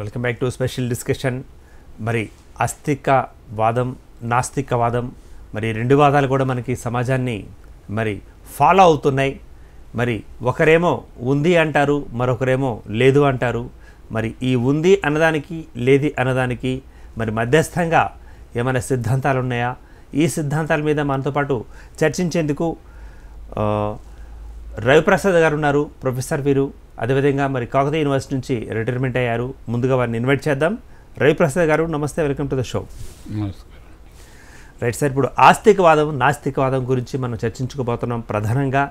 Welcome back to special discussion మరి అస్తికవాదం నాస్తికవాదం మరి రెండు వాదాలు కూడా మనకి సమాజాన్ని మరి ఫాలో అవుతున్నాయి మరి ఒకరేమో ఉంది అంటారు మరొకరేమో లేదు అంటారు మరి ఈ ఉంది అన్నదానికి లేది అన్నదానికి మరి మధ్యస్థంగా ఏమైనా సిద్ధాంతాలు ఉన్నాయా ఈ సిద్ధాంతాల మీద మనతో పాటు చర్చించేందుకు రవిప్రసాద్ గారు ఉన్నారు ప్రొఫెసర్ వీరు అదేవిధంగా మరి కాకతీయ యూనివర్సిటీ నుంచి రిటైర్మెంట్ అయ్యారు ముందుగా వారిని ఇన్వైట్ చేద్దాం రవిప్రసాద్ గారు నమస్తే welcome to the show right sir ఇప్పుడు ఆస్తికవాదం నాస్తికవాదం గురించి మనం చర్చించుకోబోతున్నాం ప్రధానంగా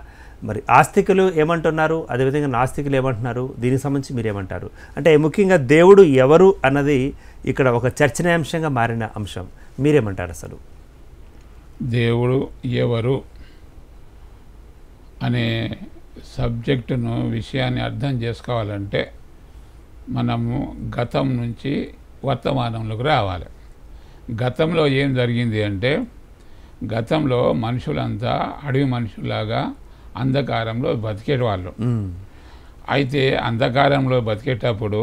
మరి ఆస్తికులు ఏమంటున్నారు అదేవిధంగా నాస్తికులు ఏమంటున్నారు దీనికి సంబంధించి మీరు ఏమంటారు అంటే ముఖ్యంగా దేవుడు ఎవరు అన్నది ఇక్కడ ఒక చర్చనీయాంశంగా మారిన అంశం మీరేమంటారు అసలు దేవుడు ఎవరు అనే సబ్జెక్టును విషయాన్ని అర్థం చేసుకోవాలంటే మనము గతం నుంచి వర్తమానంలోకి రావాలి గతంలో ఏం జరిగింది అంటే గతంలో మనుషులంతా అడవి మనుషులాగా అంధకారంలో బతికేటవాళ్ళు అయితే అంధకారంలో బతికేటప్పుడు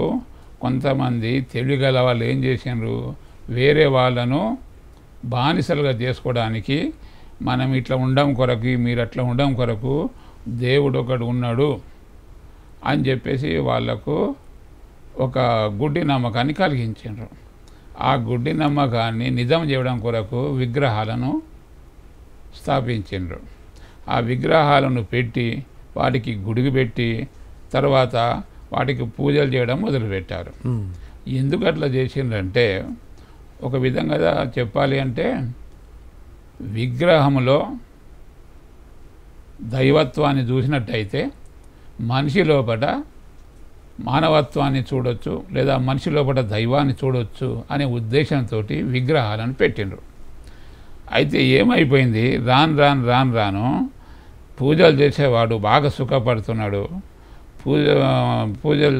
కొంతమంది తెలివిగల వాళ్ళు ఏం చేసినారు వేరే వాళ్ళను బానిసలుగా చేసుకోవడానికి మనం ఇట్లా ఉండడం కొరకు మీరు అట్లా ఉండడం కొరకు దేవుడు ఒకడు ఉన్నాడు అని చెప్పేసి వాళ్లకు ఒక గుడ్డి నమ్మకాన్ని కలిగించారు ఆ గుడ్డి నమ్మకాన్ని నిజం చేయడం కొరకు విగ్రహాలను స్థాపించారు ఆ విగ్రహాలను పెట్టి వాటికి గుడికి పెట్టి తర్వాత వాటికి పూజలు చేయడం మొదలుపెట్టారు ఎందుకు అట్లా చేసిండ్రంటే ఒక విధంగా చెప్పాలి అంటే విగ్రహంలో దైవత్వాన్ని చూసినట్టయితే మనిషి లోపల మానవత్వాన్ని చూడొచ్చు లేదా మనిషి లోపల దైవాన్ని చూడొచ్చు అనే ఉద్దేశంతో విగ్రహాలను పెట్టిండ్రు అయితే ఏమైపోయింది రాను రాను రాను రాను పూజలు చేసేవాడు బాగా సుఖపడుతున్నాడు పూజ పూజలు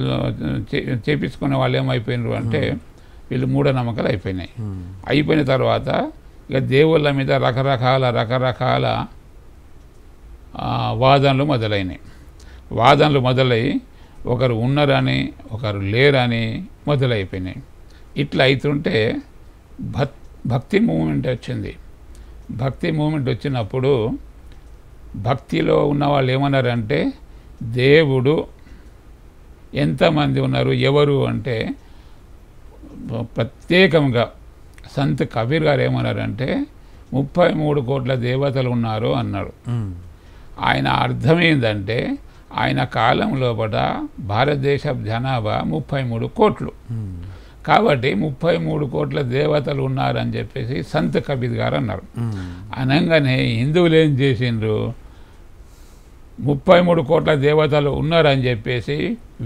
చేపించుకునే వాళ్ళు ఏమైపోయినారు అంటే వీళ్ళు మూఢనమ్మకాలు అయిపోయినాయి అయిపోయిన తర్వాత ఇక దేవుళ్ళ మీద రకరకాల రకరకాల వాదనలు మొదలైనవి వాదనలు మొదలై ఒకరు ఉన్నారని ఒకరు లేరని మొదలైపోయినాయి ఇట్లా అవుతుంటే భక్ భక్తి మూమెంట్ వచ్చింది భక్తి మూమెంట్ వచ్చినప్పుడు భక్తిలో ఉన్న వాళ్ళు ఏమన్నారంటే దేవుడు ఎంతమంది ఉన్నారు ఎవరు అంటే ప్రత్యేకంగా సంత్ కబీర్ గారు ఏమన్నారంటే ముప్పై మూడు కోట్ల దేవతలు ఉన్నారు అన్నారు ఆయన అర్థమైందంటే ఆయన కాలం లోపల భారతదేశ జనాభా ముప్పై మూడు కోట్లు కాబట్టి ముప్పై మూడు కోట్ల దేవతలు ఉన్నారని చెప్పేసి సంత కబీర్ గారు అన్నారు అనగానే హిందువులు ఏం చేసిండ్రు ముప్పై మూడు కోట్ల దేవతలు ఉన్నారని చెప్పేసి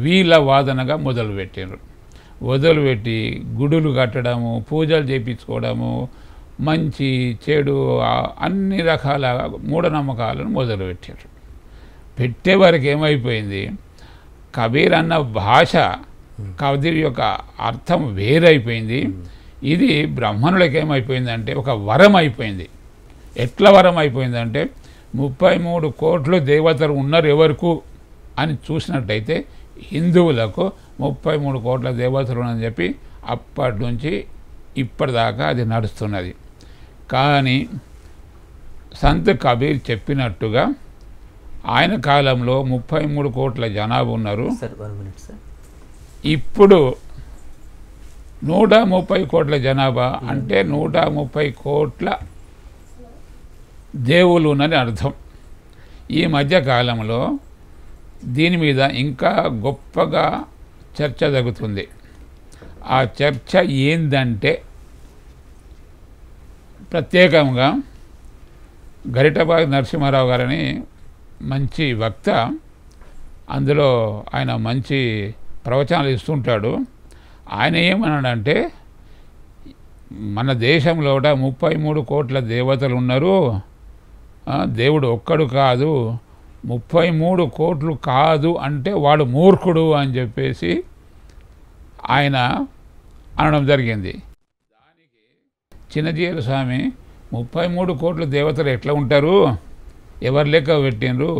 వీళ్ళ వాదనగా మొదలుపెట్టిండ్రు వదిలిపెట్టి గుడులు కట్టడము పూజలు చేయించుకోవడము మంచి చెడు అన్ని రకాల మూఢనమ్మకాలను మొదలుపెట్టారు పెట్టే ఏమైపోయింది కబీర్ అన్న భాష కబీర్ యొక్క అర్థం వేరైపోయింది ఇది బ్రాహ్మణులకు ఏమైపోయిందంటే ఒక వరం అయిపోయింది ఎట్ల వరం అయిపోయిందంటే ముప్పై మూడు కోట్లు దేవతలు ఉన్నారు ఎవరికు అని చూసినట్టయితే హిందువులకు ముప్పై మూడు కోట్ల దేవతలు అని చెప్పి అప్పటి నుంచి ఇప్పటిదాకా అది నడుస్తున్నది కానీ సంత్ కబీర్ చెప్పినట్టుగా ఆయన కాలంలో ముప్పై మూడు కోట్ల జనాభా ఉన్నారు ఇప్పుడు నూట ముప్పై కోట్ల జనాభా hmm. అంటే నూట ముప్పై కోట్ల దేవులు ఉన్నని అర్థం ఈ మధ్య కాలంలో దీని మీద ఇంకా గొప్పగా చర్చ జరుగుతుంది ఆ చర్చ ఏందంటే ప్రత్యేకంగా గరిటబాగ్ నరసింహారావు గారని మంచి వక్త అందులో ఆయన మంచి ప్రవచనాలు ఇస్తుంటాడు ఆయన ఏమన్నాడంటే మన దేశంలో ముప్పై మూడు కోట్ల దేవతలు ఉన్నారు దేవుడు ఒక్కడు కాదు ముప్పై మూడు కోట్లు కాదు అంటే వాడు మూర్ఖుడు అని చెప్పేసి ఆయన అనడం జరిగింది చిన్నజీయల స్వామి ముప్పై మూడు కోట్ల దేవతలు ఎట్లా ఉంటారు ఎవరు లెక్క పెట్టినరు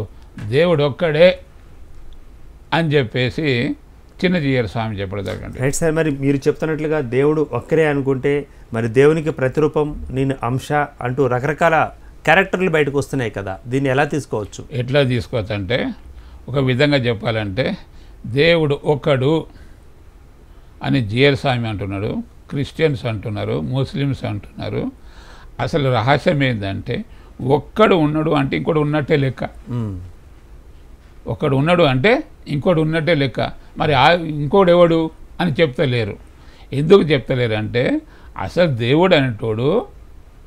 దేవుడు ఒక్కడే అని చెప్పేసి చిన్నజీయల స్వామి చెప్పడం రైట్ సార్ మరి మీరు చెప్తున్నట్లుగా దేవుడు ఒక్కరే అనుకుంటే మరి దేవునికి ప్రతిరూపం నేను అంశ అంటూ రకరకాల క్యారెక్టర్లు బయటకు వస్తున్నాయి కదా దీన్ని ఎలా తీసుకోవచ్చు ఎట్లా తీసుకోవచ్చు అంటే ఒక విధంగా చెప్పాలంటే దేవుడు ఒక్కడు అని జీయర్ స్వామి అంటున్నాడు క్రిస్టియన్స్ అంటున్నారు ముస్లిమ్స్ అంటున్నారు అసలు రహస్యం ఏంటంటే ఒక్కడు ఉన్నాడు అంటే ఇంకోటి ఉన్నట్టే లెక్క ఒకడు ఉన్నాడు అంటే ఇంకోటి ఉన్నట్టే లెక్క మరి ఇంకోడు ఎవడు అని చెప్తలేరు ఎందుకు చెప్తలేరు అంటే అసలు దేవుడు అనేటోడు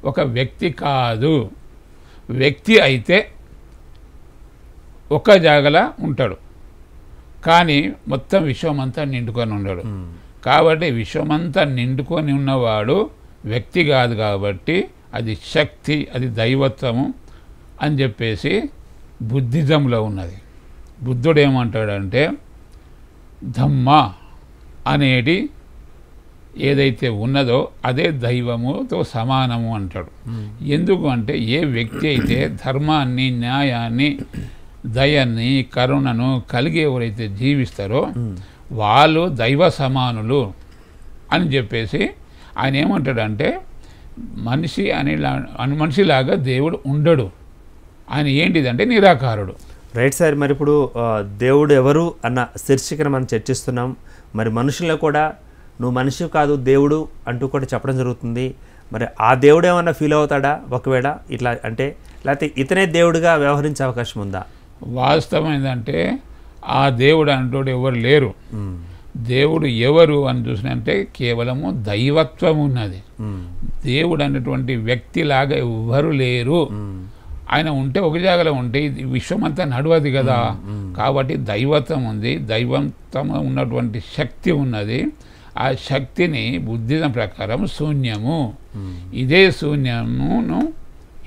ఒక వ్యక్తి కాదు వ్యక్తి అయితే ఒక జాగలా ఉంటాడు కానీ మొత్తం విశ్వం అంతా నిండుకొని ఉండడు కాబట్టి విశ్వమంతా నిండుకొని ఉన్నవాడు వ్యక్తి కాదు కాబట్టి అది శక్తి అది దైవత్వము అని చెప్పేసి బుద్ధిజంలో ఉన్నది బుద్ధుడు ఏమంటాడంటే ధమ్మ అనేటి ఏదైతే ఉన్నదో అదే దైవముతో సమానము అంటాడు ఎందుకు అంటే ఏ వ్యక్తి అయితే ధర్మాన్ని న్యాయాన్ని దయాన్ని కరుణను కలిగి ఎవరైతే జీవిస్తారో వాళ్ళు దైవ సమానులు అని చెప్పేసి ఆయన ఏమంటాడంటే మనిషి అని మనిషిలాగా దేవుడు ఉండడు ఆయన ఏంటిదంటే నిరాకారుడు రైట్ సార్ మరి ఇప్పుడు దేవుడు ఎవరు అన్న శీర్షికను మనం చర్చిస్తున్నాం మరి మనుషుల్లో కూడా నువ్వు మనిషి కాదు దేవుడు అంటూ కూడా చెప్పడం జరుగుతుంది మరి ఆ దేవుడు ఏమన్నా ఫీల్ అవుతాడా ఒకవేళ ఇట్లా అంటే లేకపోతే ఇతనే దేవుడిగా వ్యవహరించే అవకాశం ఉందా వాస్తవం ఏంటంటే ఆ దేవుడు అంటోడు ఎవరు లేరు దేవుడు ఎవరు అని చూసినంటే కేవలము దైవత్వం ఉన్నది దేవుడు వ్యక్తి వ్యక్తిలాగా ఎవ్వరు లేరు ఆయన ఉంటే ఒక జాగలో ఉంటే ఇది విశ్వమంతా నడవదు కదా కాబట్టి దైవత్వం ఉంది దైవత్వం ఉన్నటువంటి శక్తి ఉన్నది ఆ శక్తిని బుద్ధిజం ప్రకారం శూన్యము ఇదే శూన్యమును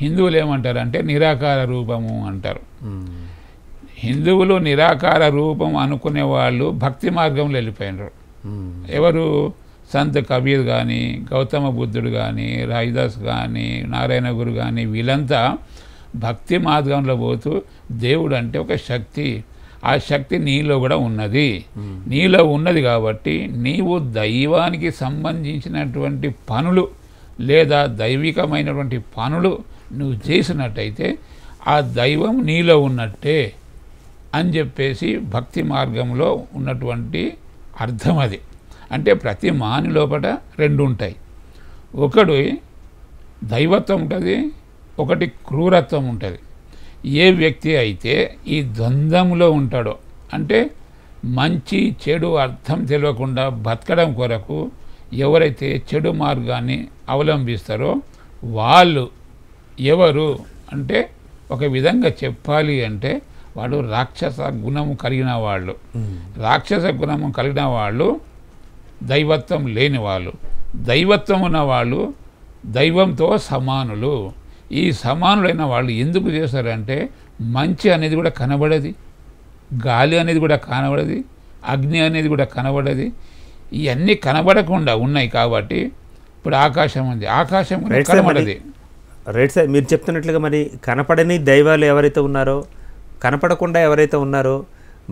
హిందువులు ఏమంటారు అంటే నిరాకార రూపము అంటారు హిందువులు నిరాకార రూపం అనుకునే వాళ్ళు భక్తి మార్గంలో వెళ్ళిపోయినారు ఎవరు సంత్ కబీర్ కానీ గౌతమ బుద్ధుడు కానీ రాయిదాస్ కానీ నారాయణ గురు కానీ వీళ్ళంతా భక్తి మార్గంలో పోతూ దేవుడు అంటే ఒక శక్తి ఆ శక్తి నీలో కూడా ఉన్నది నీలో ఉన్నది కాబట్టి నీవు దైవానికి సంబంధించినటువంటి పనులు లేదా దైవికమైనటువంటి పనులు నువ్వు చేసినట్టయితే ఆ దైవం నీలో ఉన్నట్టే అని చెప్పేసి భక్తి మార్గంలో ఉన్నటువంటి అర్థం అది అంటే ప్రతి మాని లోపల రెండు ఉంటాయి ఒకడు దైవత్వం ఉంటుంది ఒకటి క్రూరత్వం ఉంటుంది ఏ వ్యక్తి అయితే ఈ ద్వంద్వంలో ఉంటాడో అంటే మంచి చెడు అర్థం తెలియకుండా బతకడం కొరకు ఎవరైతే చెడు మార్గాన్ని అవలంబిస్తారో వాళ్ళు ఎవరు అంటే ఒక విధంగా చెప్పాలి అంటే వాళ్ళు hmm. రాక్షస గుణము కలిగిన వాళ్ళు hmm. రాక్షస గుణము కలిగిన వాళ్ళు దైవత్వం లేని వాళ్ళు దైవత్వం ఉన్న వాళ్ళు దైవంతో సమానులు ఈ సమానులైన వాళ్ళు ఎందుకు చేస్తారంటే మంచి అనేది కూడా కనబడది గాలి అనేది కూడా కనబడది అగ్ని అనేది కూడా కనబడది ఇవన్నీ కనబడకుండా ఉన్నాయి కాబట్టి ఇప్పుడు ఆకాశం ఉంది ఆకాశం కనబడది రైట్ సార్ మీరు చెప్తున్నట్లుగా మరి కనపడని దైవాలు ఎవరైతే ఉన్నారో కనపడకుండా ఎవరైతే ఉన్నారో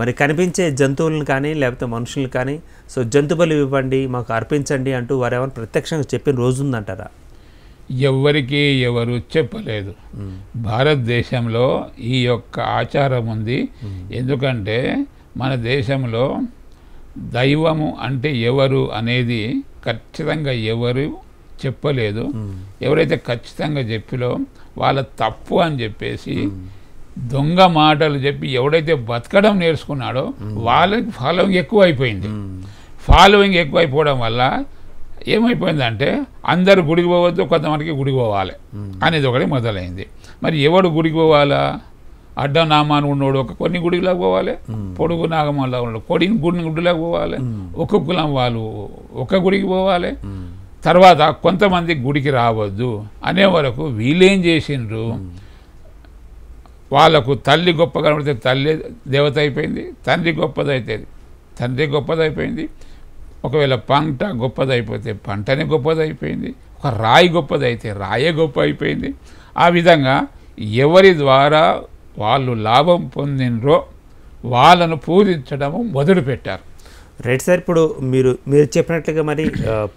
మరి కనిపించే జంతువులను కానీ లేకపోతే మనుషులు కానీ సో జంతు బలి ఇవ్వండి మాకు అర్పించండి అంటూ వారు ఏమైనా ప్రత్యక్షంగా చెప్పిన రోజు ఉందంటారా ఎవరికి ఎవరు చెప్పలేదు భారతదేశంలో ఈ యొక్క ఆచారం ఉంది ఎందుకంటే మన దేశంలో దైవము అంటే ఎవరు అనేది ఖచ్చితంగా ఎవరు చెప్పలేదు ఎవరైతే ఖచ్చితంగా చెప్పిలో వాళ్ళ తప్పు అని చెప్పేసి దొంగ మాటలు చెప్పి ఎవడైతే బతకడం నేర్చుకున్నాడో వాళ్ళకి ఫాలోయింగ్ ఎక్కువ అయిపోయింది ఫాలోయింగ్ ఎక్కువ అయిపోవడం వల్ల ఏమైపోయిందంటే అందరు గుడికి పోవద్దు కొంతమందికి గుడికి పోవాలి అనేది ఒకటి మొదలైంది మరి ఎవడు గుడికి పోవాలా అడ్డనామాను ఉన్నోడు ఒక కొన్ని గుడిలోకి పోవాలి పొడుగు నాగమంలో ఉన్నాడు కొడిని గుడిని గుడిలోకి పోవాలి ఒక కులం వాళ్ళు ఒక గుడికి పోవాలి తర్వాత కొంతమంది గుడికి రావద్దు అనే వరకు వీళ్ళేం చేసిండ్రు వాళ్ళకు తల్లి గొప్ప కనబడితే తల్లి దేవత అయిపోయింది తండ్రి గొప్పదైతే తండ్రి గొప్పదైపోయింది ఒకవేళ పంట గొప్పదైపోతే పంటనే గొప్పదైపోయింది ఒక రాయి గొప్పదైతే రాయే గొప్ప అయిపోయింది ఆ విధంగా ఎవరి ద్వారా వాళ్ళు లాభం పొందినరో వాళ్ళను పూజించడము మొదలు పెట్టారు రైట్ సార్ ఇప్పుడు మీరు మీరు చెప్పినట్లుగా మరి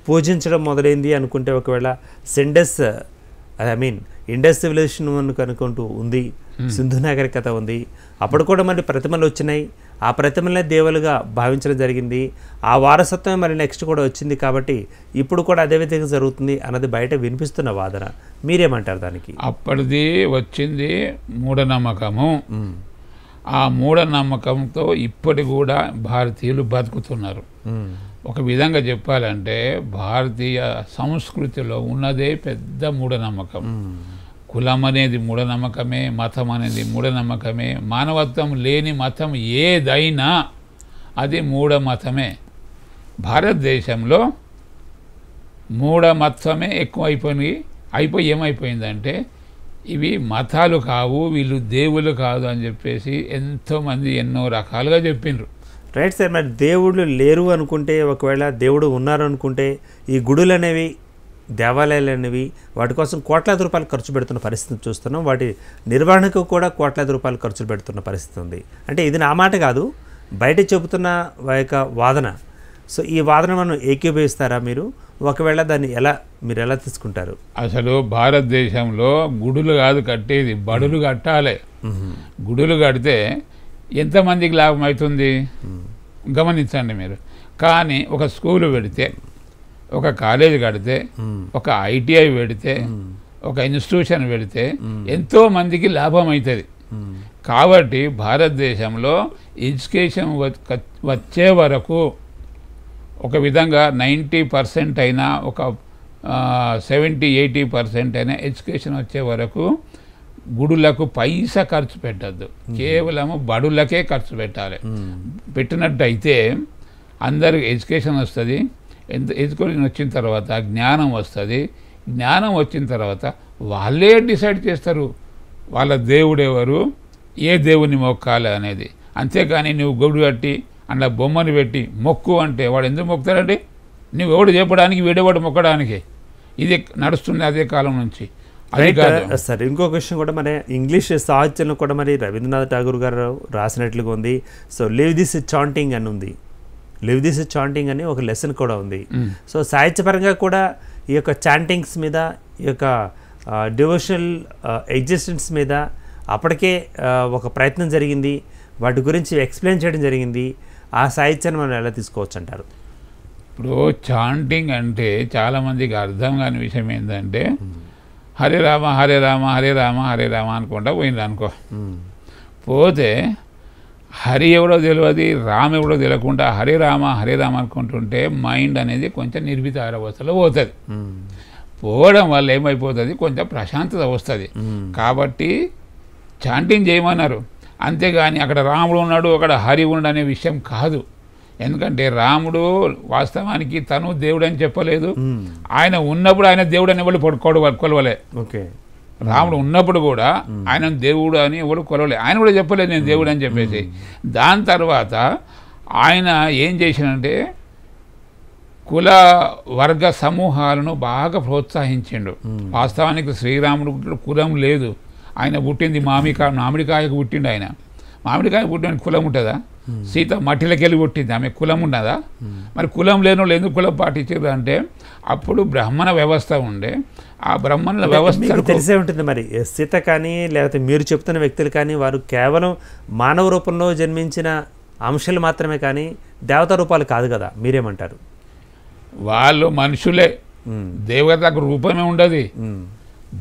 పూజించడం మొదలైంది అనుకుంటే ఒకవేళ సెండస్ ఐ మీన్ ఇండస్ సివిలైజేషన్ కనుకుంటూ ఉంది hmm. సింధు నాగరికత ఉంది అప్పుడు కూడా మరి ప్రతిమలు వచ్చినాయి ఆ ప్రతిమలనే దేవులుగా భావించడం జరిగింది ఆ వారసత్వమే మరి నెక్స్ట్ కూడా వచ్చింది కాబట్టి ఇప్పుడు కూడా అదే విధంగా జరుగుతుంది అన్నది బయట వినిపిస్తున్న వాదన మీరేమంటారు దానికి అప్పటిది వచ్చింది మూఢనమ్మకము hmm. ఆ మూఢనమ్మకంతో ఇప్పటి కూడా భారతీయులు బతుకుతున్నారు hmm. ఒక విధంగా చెప్పాలంటే భారతీయ సంస్కృతిలో ఉన్నదే పెద్ద మూఢనమ్మకం కులం అనేది మూఢనమ్మకమే మతం అనేది మూఢనమ్మకమే మానవత్వం లేని మతం ఏదైనా అది మూఢమతమే భారతదేశంలో మూఢమత్వమే ఎక్కువ అయిపోయి అయిపోయి ఏమైపోయిందంటే ఇవి మతాలు కావు వీళ్ళు దేవుళ్ళు కాదు అని చెప్పేసి ఎంతోమంది ఎన్నో రకాలుగా చెప్పిండ్రు రైట్ సార్ మరి దేవుళ్ళు లేరు అనుకుంటే ఒకవేళ దేవుడు ఉన్నారు అనుకుంటే ఈ గుడులు అనేవి దేవాలయాలు అనేవి వాటి కోసం కోట్లాది రూపాయలు ఖర్చు పెడుతున్న పరిస్థితి చూస్తున్నాం వాటి నిర్వహణకు కూడా కోట్లాది రూపాయలు ఖర్చులు పెడుతున్న పరిస్థితి ఉంది అంటే ఇది నా మాట కాదు బయట చెబుతున్న యొక్క వాదన సో ఈ వాదన మనం ఏకీభవిస్తారా మీరు ఒకవేళ దాన్ని ఎలా మీరు ఎలా తీసుకుంటారు అసలు భారతదేశంలో గుడులు కాదు కట్టేది బడులు కట్టాలి గుడులు కడితే ఎంతమందికి లాభం అవుతుంది గమనించండి మీరు కానీ ఒక స్కూల్ పెడితే ఒక కాలేజ్ కడితే ఒక ఐటీఐ పెడితే ఒక ఇన్స్టిట్యూషన్ పెడితే ఎంతో మందికి లాభం అవుతుంది కాబట్టి భారతదేశంలో ఎడ్యుకేషన్ వచ్చే వరకు ఒక విధంగా నైంటీ పర్సెంట్ అయినా ఒక సెవెంటీ ఎయిటీ పర్సెంట్ అయినా ఎడ్యుకేషన్ వచ్చే వరకు గుడులకు పైసా ఖర్చు పెట్టద్దు కేవలము బడులకే ఖర్చు పెట్టాలి పెట్టినట్టయితే అందరికి ఎడ్యుకేషన్ వస్తుంది ఎంత ఎడ్యుకేషన్ వచ్చిన తర్వాత జ్ఞానం వస్తుంది జ్ఞానం వచ్చిన తర్వాత వాళ్ళే డిసైడ్ చేస్తారు వాళ్ళ దేవుడెవరు ఏ దేవుని మొక్కాలి అనేది అంతేకాని నువ్వు గుడి కట్టి అండ్ బొమ్మను పెట్టి మొక్కు అంటే వాడు ఎందుకు మొక్కుతాడండి నువ్వు ఎవడు చెప్పడానికి వీడేవాడు మొక్కడానికి ఇది నడుస్తుంది అదే కాలం నుంచి సార్ ఇంకో క్వశ్చన్ కూడా మన ఇంగ్లీష్ సాహిత్యంలో కూడా మరి రవీంద్రనాథ్ ఠాగూర్ గారు రాసినట్లుగా ఉంది సో లివ్ దిస్ చాంటింగ్ అని ఉంది లివ్ దిస్ చాంటింగ్ అని ఒక లెసన్ కూడా ఉంది సో hmm. సాహిత్యపరంగా కూడా ఈ యొక్క చాంటింగ్స్ మీద ఈ యొక్క డివోషనల్ uh, ఎగ్జిస్టెన్స్ uh, మీద అప్పటికే uh, ఒక ప్రయత్నం జరిగింది వాటి గురించి ఎక్స్ప్లెయిన్ చేయడం జరిగింది ఆ సాహిత్యాన్ని మనం ఎలా తీసుకోవచ్చు అంటారు ఇప్పుడు చాంటింగ్ అంటే చాలామందికి అర్థం కాని విషయం ఏంటంటే hmm. హరే రామ హరే రామ హరే రామ హరే రామ అనుకుంటా పోయింది అనుకో పోతే హరి ఎవడో తెలియదు రామ ఎవడో తెలియకుండా హరే రామ హరే రామ అనుకుంటుంటే మైండ్ అనేది కొంచెం నిర్వితార అవస్థలో పోతుంది పోవడం వల్ల ఏమైపోతుంది కొంచెం ప్రశాంతత వస్తుంది కాబట్టి చాంటింగ్ చేయమన్నారు అంతేగాని అక్కడ రాముడు ఉన్నాడు అక్కడ హరి ఉన్నాడు అనే విషయం కాదు ఎందుకంటే రాముడు వాస్తవానికి తను దేవుడు అని చెప్పలేదు ఆయన ఉన్నప్పుడు ఆయన దేవుడు అని ఎవరు పడుకోడు కొలవలే ఓకే రాముడు ఉన్నప్పుడు కూడా ఆయన దేవుడు అని ఎవరు కొలవలే ఆయన కూడా చెప్పలేదు నేను దేవుడు అని చెప్పేసి దాని తర్వాత ఆయన ఏం చేసినంటే కుల వర్గ సమూహాలను బాగా ప్రోత్సహించిండు వాస్తవానికి శ్రీరాముడు కులం లేదు ఆయన పుట్టింది మామిడికాయ మామిడికాయకు పుట్టిండు ఆయన మామిడికాయ పుట్టిన కులం ఉంటుందా సీత మట్టిలకెళ్ళి కొట్టింది ఆమె కులం ఉన్నదా మరి కులం లేని వాళ్ళు ఎందుకు కులం పాటించారు అంటే అప్పుడు బ్రాహ్మణ వ్యవస్థ ఉండే ఆ బ్రాహ్మణుల వ్యవస్థ తెలిసే ఉంటుంది మరి సీత కానీ లేకపోతే మీరు చెప్తున్న వ్యక్తులు కానీ వారు కేవలం మానవ రూపంలో జన్మించిన అంశాలు మాత్రమే కానీ దేవత రూపాలు కాదు కదా మీరేమంటారు వాళ్ళు మనుషులే దేవతకు రూపమే ఉండదు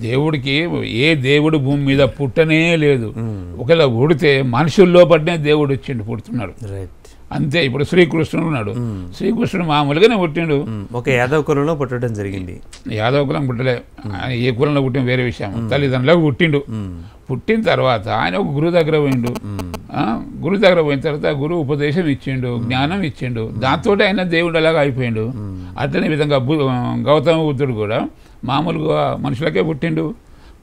దేవుడికి ఏ దేవుడు భూమి మీద పుట్టనే లేదు hmm. ఒకవేళ పుడితే మనుషుల్లో పడినే దేవుడు వచ్చిండు పుడుతున్నాడు అంతే ఇప్పుడు శ్రీకృష్ణుడు ఉన్నాడు hmm. శ్రీకృష్ణుడు మామూలుగానే పుట్టిండు hmm. ఒక యాదవ కులంలో పుట్టడం జరిగింది యాదవ కులం పుట్టలే ఏ కులంలో పుట్టిన వేరే విషయం తల్లిదండ్రులకు పుట్టిండు పుట్టిన తర్వాత ఆయన ఒక గురువు దగ్గర పోయిండు గురువు దగ్గర పోయిన తర్వాత గురువు ఉపదేశం ఇచ్చిండు జ్ఞానం ఇచ్చిండు దాంతో ఆయన దేవుడు అలాగ అయిపోయిండు అతని విధంగా గౌతమ బుద్ధుడు కూడా మామూలుగా మనుషులకే పుట్టిండు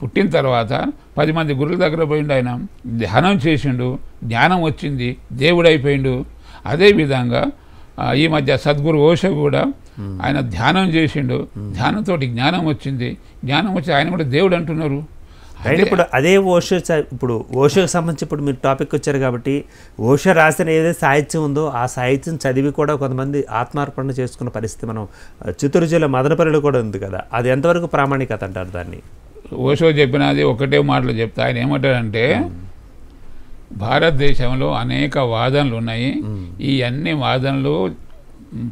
పుట్టిన తర్వాత పది మంది గురుల దగ్గర పోయిండు ఆయన ధ్యానం చేసిండు జ్ఞానం వచ్చింది దేవుడైపోయిండు అదేవిధంగా ఈ మధ్య సద్గురు ఓష కూడా ఆయన ధ్యానం చేసిండు ధ్యానంతో జ్ఞానం వచ్చింది జ్ఞానం వచ్చి ఆయన కూడా దేవుడు అంటున్నారు అండ్ ఇప్పుడు అదే ఓషో ఇప్పుడు ఓషోకి సంబంధించి ఇప్పుడు మీరు టాపిక్ వచ్చారు కాబట్టి ఓషో రాసిన ఏదైతే సాహిత్యం ఉందో ఆ సాహిత్యం చదివి కూడా కొంతమంది ఆత్మార్పణ చేసుకున్న పరిస్థితి మనం చిత్తూరు జిల్లా మదనపల్లిలో కూడా ఉంది కదా అది ఎంతవరకు ప్రామాణికత అంటారు దాన్ని ఓషో చెప్పినది ఒకటే మాటలు చెప్తా ఆయన ఏమంటాడంటే భారతదేశంలో అనేక వాదనలు ఉన్నాయి ఈ అన్ని వాదనలు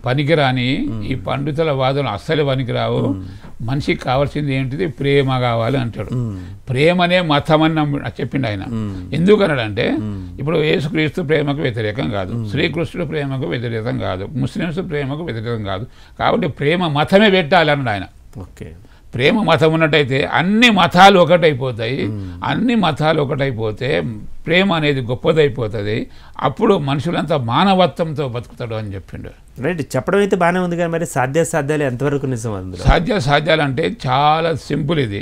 పనికిరాని ఈ పండితుల వాదనలు అస్సలు పనికిరావు మనిషికి కావాల్సింది ఏంటిది ప్రేమ కావాలి అంటాడు ప్రేమనే మతం అని చెప్పిండు ఆయన ఎందుకన్నాడంటే ఇప్పుడు యేసుక్రీస్తు ప్రేమకు వ్యతిరేకం కాదు శ్రీకృష్ణుడు ప్రేమకు వ్యతిరేకం కాదు ముస్లిమ్స్ ప్రేమకు వ్యతిరేకం కాదు కాబట్టి ప్రేమ మతమే పెట్టాలి అన్నాడు ఆయన ఓకే ప్రేమ మతం ఉన్నట్టయితే అన్ని మతాలు ఒకటైపోతాయి అన్ని మతాలు ఒకటైపోతే ప్రేమ అనేది గొప్పదైపోతుంది అప్పుడు మనుషులంతా మానవత్వంతో బతుకుతాడు అని చెప్పిండు రైట్ చెప్పడం అయితే బాగానే ఉంది కానీ మరి సాధ్య సాధ్యాలు ఎంతవరకు నిజం సాధ్య సాధ్యాలు అంటే చాలా సింపుల్ ఇది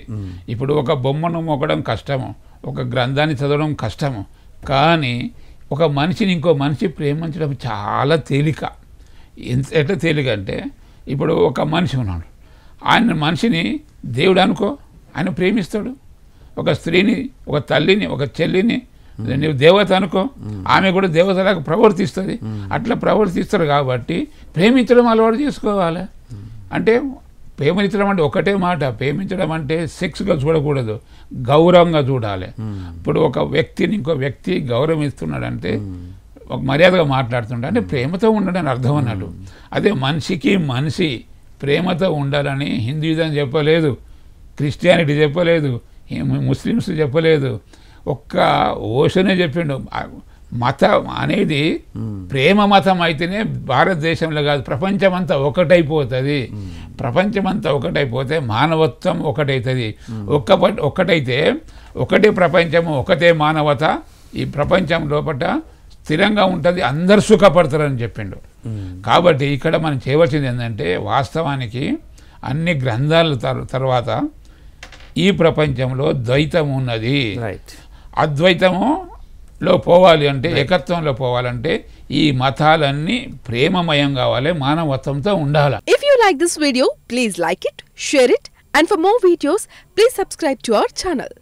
ఇప్పుడు ఒక బొమ్మను మొక్కడం కష్టము ఒక గ్రంథాన్ని చదవడం కష్టము కానీ ఒక మనిషిని ఇంకో మనిషి ప్రేమించడం చాలా తేలిక ఎంత ఎట్లా తేలిక అంటే ఇప్పుడు ఒక మనిషి ఉన్నాడు ఆయన మనిషిని దేవుడు అనుకో ఆయన ప్రేమిస్తాడు ఒక స్త్రీని ఒక తల్లిని ఒక చెల్లిని నువ్వు దేవత అనుకో ఆమె కూడా దేవతలాగా ప్రవర్తిస్తుంది అట్లా ప్రవర్తిస్తారు కాబట్టి ప్రేమించడం అలవాటు చేసుకోవాలి అంటే ప్రేమించడం అంటే ఒకటే మాట ప్రేమించడం అంటే సెక్స్గా చూడకూడదు గౌరవంగా చూడాలి ఇప్పుడు ఒక వ్యక్తిని ఇంకో వ్యక్తి గౌరవిస్తున్నాడు అంటే ఒక మర్యాదగా మాట్లాడుతుండే అంటే ప్రేమతో ఉండడానికి అర్థం అన్నాడు అదే మనిషికి మనిషి ప్రేమతో ఉండాలని హిందూయిజం చెప్పలేదు క్రిస్టియానిటీ చెప్పలేదు ముస్లిమ్స్ చెప్పలేదు ఒక్క ఓషనే చెప్పిండు మతం అనేది ప్రేమ మతం అయితేనే భారతదేశంలో కాదు ప్రపంచమంతా ఒకటైపోతుంది ప్రపంచమంతా ఒకటైపోతే మానవత్వం ఒకటైతుంది ఒక్క ఒకటైతే ఒకటే ప్రపంచము ఒకటే మానవత ఈ ప్రపంచం లోపల స్థిరంగా ఉంటుంది అందరు సుఖపడతారని చెప్పిండు కాబట్టి ఇక్కడ మనం చేయవలసింది ఏంటంటే వాస్తవానికి అన్ని గ్రంథాల తర్వాత ఈ ప్రపంచంలో ద్వైతం ఉన్నది అద్వైతము లో పోవాలి అంటే ఏకత్వంలో పోవాలంటే ఈ మతాలన్నీ ప్రేమమయం కావాలి మానవత్వంతో ఉండాలి if you like this video please like it share it and for more videos please subscribe to our channel